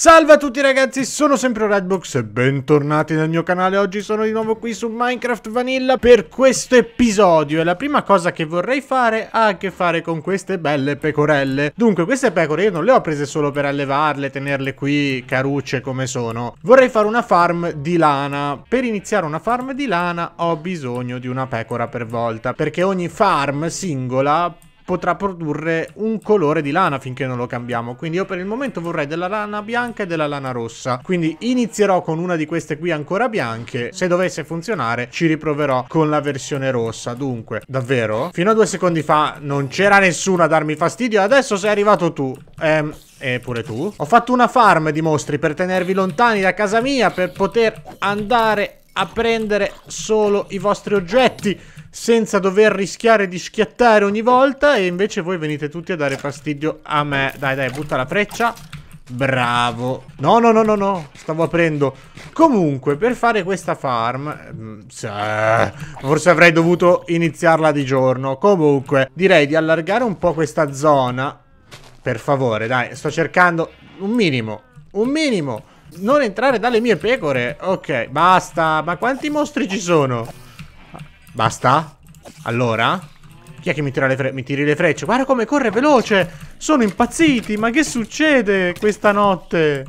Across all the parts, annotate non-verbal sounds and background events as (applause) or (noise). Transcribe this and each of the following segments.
Salve a tutti ragazzi, sono sempre Redbox e bentornati nel mio canale. Oggi sono di nuovo qui su Minecraft Vanilla per questo episodio e la prima cosa che vorrei fare ha a che fare con queste belle pecorelle. Dunque, queste pecore io non le ho prese solo per allevarle, tenerle qui carucce come sono. Vorrei fare una farm di lana. Per iniziare una farm di lana ho bisogno di una pecora per volta, perché ogni farm singola potrà produrre un colore di lana finché non lo cambiamo. Quindi io per il momento vorrei della lana bianca e della lana rossa. Quindi inizierò con una di queste qui ancora bianche. Se dovesse funzionare ci riproverò con la versione rossa. Dunque, davvero? Fino a due secondi fa non c'era nessuno a darmi fastidio. Adesso sei arrivato tu. Ehm... E pure tu. Ho fatto una farm di mostri per tenervi lontani da casa mia, per poter andare a prendere solo i vostri oggetti senza dover rischiare di schiattare ogni volta e invece voi venite tutti a dare fastidio a me. Dai, dai, butta la freccia. Bravo. No, no, no, no, no. Stavo aprendo. Comunque, per fare questa farm... Mm, forse avrei dovuto iniziarla di giorno. Comunque, direi di allargare un po' questa zona. Per favore, dai. Sto cercando un minimo. Un minimo. Non entrare dalle mie pecore. Ok, basta. Ma quanti mostri ci sono? Basta? Allora? Chi è che mi, tira le mi tiri le frecce? Guarda come corre veloce! Sono impazziti! Ma che succede questa notte?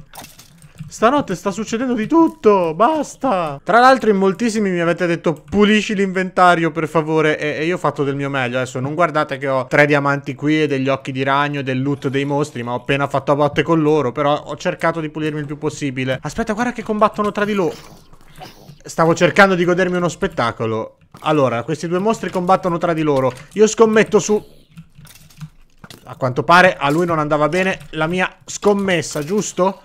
Stanotte sta succedendo di tutto, basta! Tra l'altro in moltissimi mi avete detto pulisci l'inventario per favore e, e, io ho fatto del mio meglio. Adesso non guardate che ho tre diamanti qui e degli occhi di ragno e del loot dei mostri, ma ho appena fatto a botte con loro, però ho cercato di pulirmi il più possibile. Aspetta, guarda che combattono tra di loro. Stavo cercando di godermi uno spettacolo. Allora, questi due mostri combattono tra di loro. Io scommetto su... A quanto pare a lui non andava bene la mia scommessa, giusto?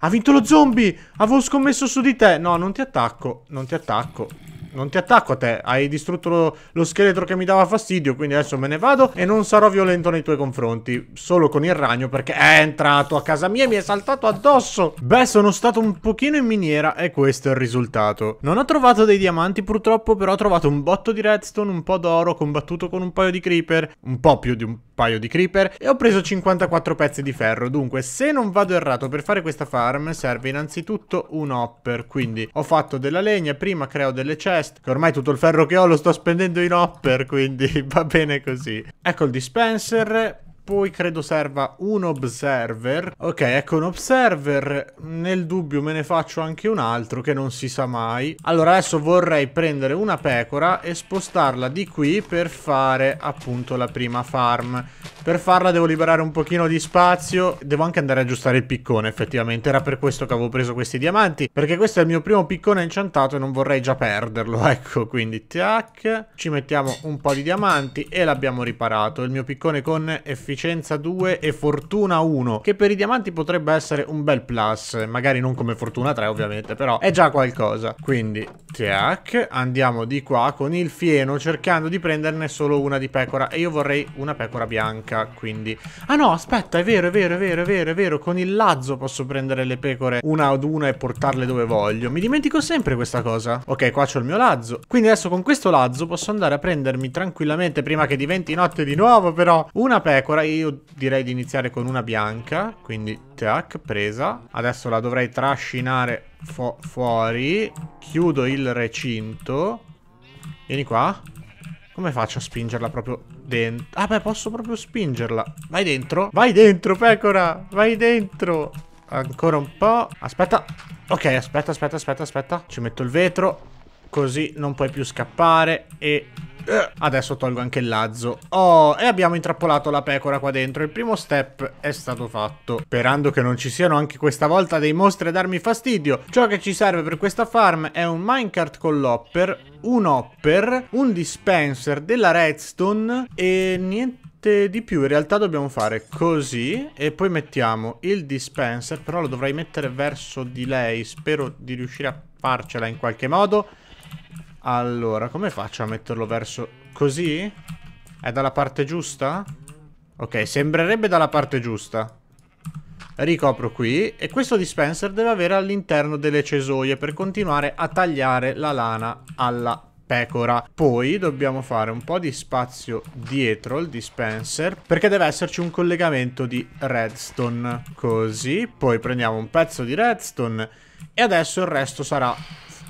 Ha vinto lo zombie! Avevo scommesso su di te! No, non ti attacco, non ti attacco non ti attacco a te, hai distrutto lo, lo, scheletro che mi dava fastidio, quindi adesso me ne vado e non sarò violento nei tuoi confronti, solo con il ragno perché è entrato a casa mia e mi è saltato addosso. Beh, sono stato un pochino in miniera e questo è il risultato. Non ho trovato dei diamanti purtroppo, però ho trovato un botto di redstone, un po' d'oro, combattuto con un paio di creeper, un po' più di un paio di creeper e ho preso 54 pezzi di ferro. Dunque, se non vado errato, per fare questa farm serve innanzitutto un hopper. Quindi ho fatto della legna, prima creo delle chest, che ormai tutto il ferro che ho lo sto spendendo in hopper, quindi (laughs) va bene così. Ecco il dispenser, poi credo serva un observer. Ok, ecco un observer. Nel dubbio me ne faccio anche un altro che non si sa mai. Allora adesso vorrei prendere una pecora e spostarla di qui per fare appunto la prima farm. Per farla devo liberare un pochino di spazio. Devo anche andare a aggiustare il piccone, effettivamente. Era per questo che avevo preso questi diamanti. Perché questo è il mio primo piccone enchantato e non vorrei già perderlo. (laughs) Ecco, quindi tac. Ci mettiamo un po' di diamanti e l'abbiamo riparato. Il mio piccone con efficienza 2 e fortuna 1. Che per i diamanti potrebbe essere un bel plus. Magari non come fortuna 3, ovviamente, però è già qualcosa. Quindi tac. Andiamo di qua con il fieno cercando di prenderne solo una di pecora. E io vorrei una pecora bianca pesca, quindi... Ah no, aspetta, è vero, è vero, è vero, è vero, è vero, con il lazzo posso prendere le pecore una ad una e portarle dove voglio. Mi dimentico sempre questa cosa. Ok, qua c'ho il mio lazzo. Quindi adesso con questo lazzo posso andare a prendermi tranquillamente, prima che diventi notte di nuovo però, una pecora. Io direi di iniziare con una bianca, quindi tac, presa. Adesso la dovrei trascinare fu fuori. Chiudo il recinto. Vieni qua. Come faccio a spingerla proprio dentro? Ah beh, posso proprio spingerla. Vai dentro. Vai dentro, pecora. Vai dentro. Ancora un po'. Aspetta. Ok, aspetta, aspetta, aspetta, aspetta. Ci metto il vetro. Così non puoi più scappare. E Adesso tolgo anche il lazzo. Oh, e abbiamo intrappolato la pecora qua dentro. Il primo step è stato fatto. Sperando che non ci siano anche questa volta dei mostri ad darmi fastidio. Ciò che ci serve per questa farm è un minecart con l'hopper, un hopper, un dispenser della redstone e niente di più in realtà dobbiamo fare così e poi mettiamo il dispenser però lo dovrei mettere verso di lei spero di riuscire a farcela in qualche modo allora, come faccio a metterlo verso... Così? È dalla parte giusta? Ok, sembrerebbe dalla parte giusta. Ricopro qui e questo dispenser deve avere all'interno delle cesoie per continuare a tagliare la lana alla pecora. Poi dobbiamo fare un po' di spazio dietro il dispenser perché deve esserci un collegamento di redstone. Così, poi prendiamo un pezzo di redstone e adesso il resto sarà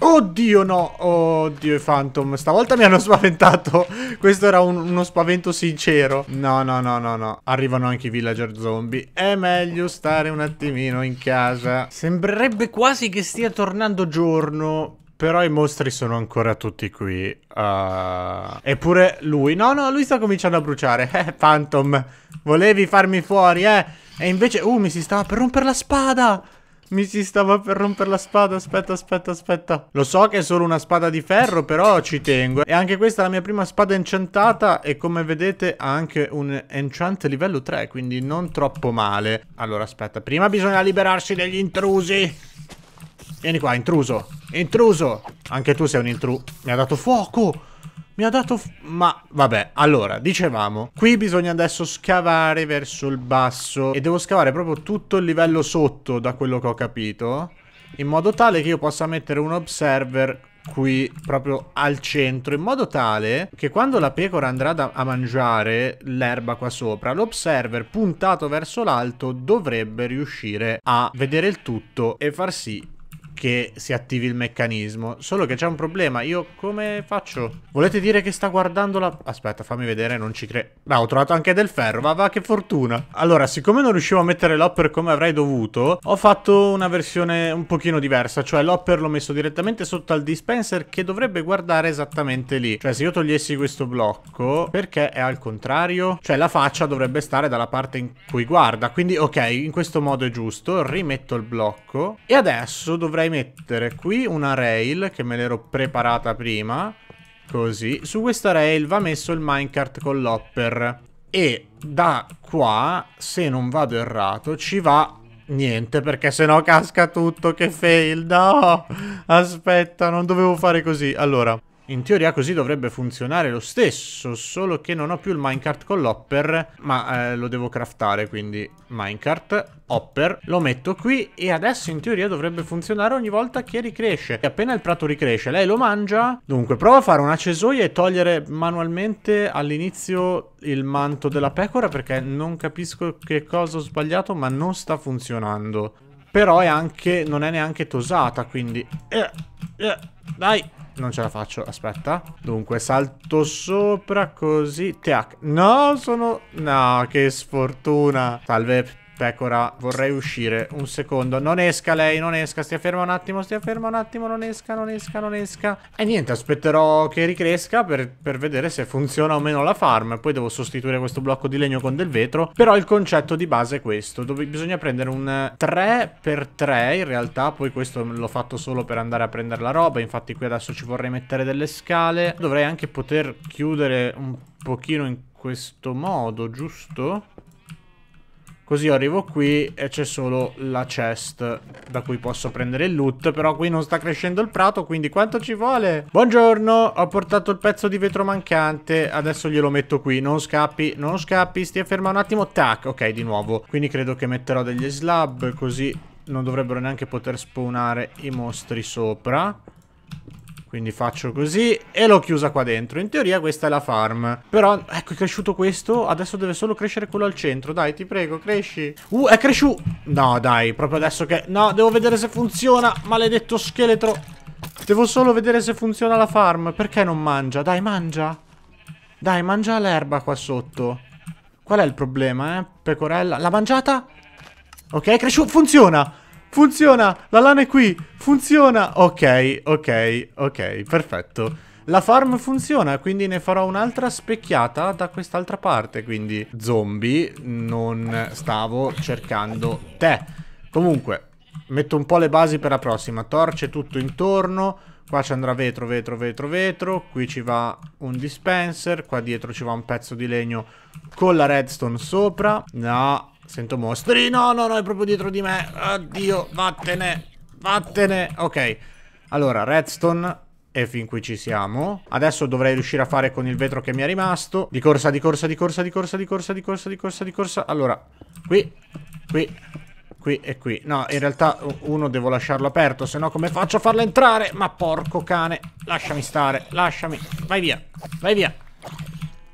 Oddio no, oddio i Phantom, stavolta mi hanno (laughs) spaventato, questo era un, uno spavento sincero No no no no no, arrivano anche i villager zombie, è meglio stare un attimino in casa Sembrerebbe quasi che stia tornando giorno, però i mostri sono ancora tutti qui. Uh... Eppure lui. No, no, lui sta cominciando a bruciare. (laughs) Eh, Phantom. Volevi farmi fuori, eh? E invece... Uh, mi si stava per rompere la spada. Mi si stava per rompere la spada, aspetta, aspetta, aspetta. Lo so che è solo una spada di ferro, però ci tengo. E anche questa è la mia prima spada enchantata e come vedete ha anche un enchant livello 3, quindi non troppo male. Allora, aspetta, prima bisogna liberarsi degli intrusi. Vieni qua, intruso. Intruso. Anche tu sei un intruso. Mi ha dato fuoco. Mi ha dato... Ma vabbè, allora, dicevamo, qui bisogna adesso scavare verso il basso e devo scavare proprio tutto il livello sotto da quello che ho capito, in modo tale che io possa mettere un observer qui proprio al centro in modo tale che quando la pecora andrà a mangiare l'erba qua sopra l'observer puntato verso l'alto dovrebbe riuscire a vedere il tutto e far sì che si attivi il meccanismo. Solo che c'è un problema. Io come faccio? Volete dire che sta guardando la... Aspetta, fammi vedere, non ci credo. No, ho trovato anche del ferro. Va, va, che fortuna. Allora, siccome non riuscivo a mettere l'hopper come avrei dovuto, ho fatto una versione un pochino diversa. Cioè l'hopper l'ho messo direttamente sotto al dispenser che dovrebbe guardare esattamente lì. Cioè se io togliessi questo blocco, perché è al contrario? Cioè la faccia dovrebbe stare dalla parte in cui guarda. Quindi ok, in questo modo è giusto. Rimetto il blocco. E adesso dovrei vorrei mettere qui una rail che me l'ero preparata prima. Così. Su questa rail va messo il minecart con l'hopper. E da qua, se non vado errato, ci va niente perché sennò casca tutto. Che fail, no! Aspetta, non dovevo fare così. Allora, in teoria così dovrebbe funzionare lo stesso, solo che non ho più il minecart con l'hopper, ma eh, lo devo craftare, quindi minecart, hopper, lo metto qui e adesso in teoria dovrebbe funzionare ogni volta che ricresce. E appena il prato ricresce, lei lo mangia. Dunque, provo a fare una cesoia e togliere manualmente all'inizio il manto della pecora perché non capisco che cosa ho sbagliato, ma non sta funzionando. Però è anche, non è neanche tosata, quindi... Eh, eh, dai! non ce la faccio, aspetta. Dunque, salto sopra così. Teac. No, sono... No, che sfortuna. Salve. Pecora, ecco, vorrei uscire un secondo. Non esca lei, non esca. Stia ferma un attimo, stia ferma un attimo. Non esca, non esca, non esca. E niente, aspetterò che ricresca per, per, vedere se funziona o meno la farm. Poi devo sostituire questo blocco di legno con del vetro. Però il concetto di base è questo. Dove bisogna prendere un 3x3 in realtà. Poi questo l'ho fatto solo per andare a prendere la roba. Infatti qui adesso ci vorrei mettere delle scale. Dovrei anche poter chiudere un pochino in questo modo, giusto? Così arrivo qui e c'è solo la chest da cui posso prendere il loot. Però qui non sta crescendo il prato, quindi quanto ci vuole? Buongiorno, ho portato il pezzo di vetro mancante. Adesso glielo metto qui. Non scappi, non scappi, stia ferma un attimo. Tac, ok, di nuovo. Quindi credo che metterò degli slab, così non dovrebbero neanche poter spawnare i mostri sopra. Quindi faccio così e l'ho chiusa qua dentro. In teoria questa è la farm. Però, ecco, è cresciuto questo. Adesso deve solo crescere quello al centro. Dai, ti prego, cresci. Uh, è cresciuto. No, dai, proprio adesso che... No, devo vedere se funziona. Maledetto scheletro. Devo solo vedere se funziona la farm. Perché non mangia? Dai, mangia. Dai, mangia l'erba qua sotto. Qual è il problema, eh? Pecorella. L'ha mangiata? Ok, è cresciuto. Funziona. Funziona! La lana è qui! Funziona! Ok, ok, ok, perfetto. La farm funziona, quindi ne farò un'altra specchiata da quest'altra parte. Quindi, zombie, non stavo cercando te. Comunque, metto un po' le basi per la prossima. Torce tutto intorno. Qua ci andrà vetro, vetro, vetro, vetro. Qui ci va un dispenser. Qua dietro ci va un pezzo di legno con la redstone sopra. No, Sento mostri. No, no, no, è proprio dietro di me. Addio, vattene. Vattene. Ok. Allora, redstone. E fin qui ci siamo. Adesso dovrei riuscire a fare con il vetro che mi è rimasto. Di corsa, di corsa, di corsa, di corsa, di corsa, di corsa, di corsa, di corsa. Allora, qui, qui, qui e qui. No, in realtà uno devo lasciarlo aperto, se no come faccio a farlo entrare? Ma porco cane. Lasciami stare, lasciami. Vai via, vai via.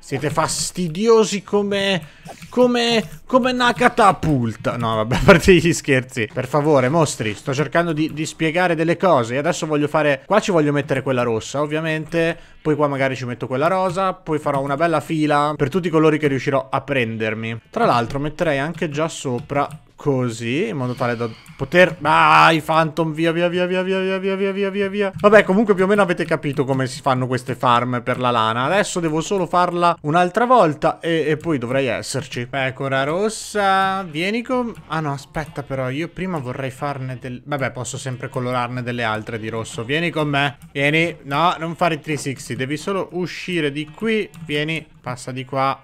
Siete fastidiosi come... come... come una catapulta. No, vabbè, (laughs) a parte gli scherzi. Per favore, mostri, sto cercando di, di spiegare delle cose. E adesso voglio fare... Qua ci voglio mettere quella rossa, ovviamente. Poi qua magari ci metto quella rosa. Poi farò una bella fila per tutti i colori che riuscirò a prendermi. Tra l'altro metterei anche già sopra Così, in modo tale da poter... Vai, ah, Phantom, via, via, via, via, via, via, via, via, via, via. Vabbè, comunque più o meno avete capito come si fanno queste farm per la lana. Adesso devo solo farla un'altra volta e, e, poi dovrei esserci. Pecora rossa, vieni con... Ah no, aspetta però, io prima vorrei farne del... Vabbè, posso sempre colorarne delle altre di rosso. Vieni con me, vieni. No, non fare 360, devi solo uscire di qui. Vieni, passa di qua.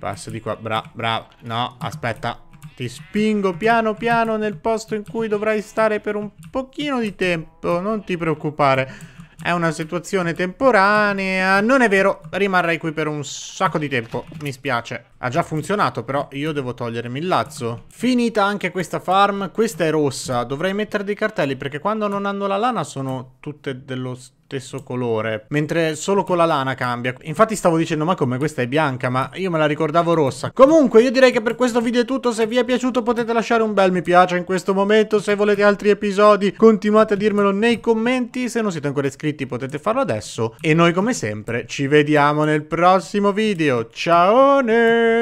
Passa di qua, bra, bra. No, aspetta. Ti spingo piano piano nel posto in cui dovrai stare per un pochino di tempo, non ti preoccupare. È una situazione temporanea. Non è vero, rimarrai qui per un sacco di tempo. Mi spiace. Ha già funzionato, però io devo togliermi il lazzo. Finita anche questa farm. Questa è rossa. Dovrei mettere dei cartelli, perché quando non hanno la lana sono tutte dello stesso colore. Mentre solo con la lana cambia. Infatti stavo dicendo, ma come? Questa è bianca, ma io me la ricordavo rossa. Comunque, io direi che per questo video è tutto. Se vi è piaciuto potete lasciare un bel mi piace in questo momento. Se volete altri episodi, continuate a dirmelo nei commenti. Se non siete ancora iscritti potete farlo adesso. E noi, come sempre, ci vediamo nel prossimo video. Ciao!